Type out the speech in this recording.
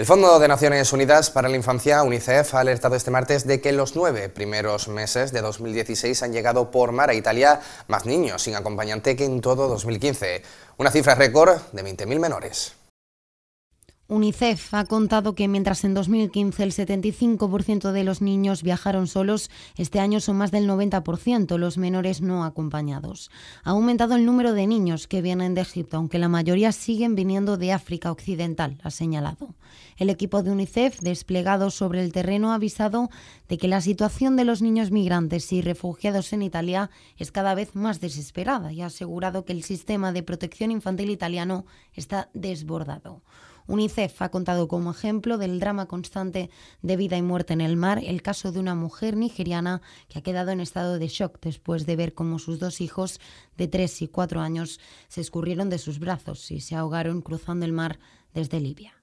El Fondo de Naciones Unidas para la Infancia, UNICEF, ha alertado este martes de que en los nueve primeros meses de 2016 han llegado por mar a Italia más niños sin acompañante que en todo 2015, una cifra récord de 20.000 menores. UNICEF ha contado que mientras en 2015 el 75% de los niños viajaron solos, este año son más del 90% los menores no acompañados. Ha aumentado el número de niños que vienen de Egipto, aunque la mayoría siguen viniendo de África Occidental, ha señalado. El equipo de UNICEF desplegado sobre el terreno ha avisado de que la situación de los niños migrantes y refugiados en Italia es cada vez más desesperada y ha asegurado que el sistema de protección infantil italiano está desbordado. UNICEF ha contado como ejemplo del drama constante de vida y muerte en el mar el caso de una mujer nigeriana que ha quedado en estado de shock después de ver cómo sus dos hijos de 3 y 4 años se escurrieron de sus brazos y se ahogaron cruzando el mar desde Libia.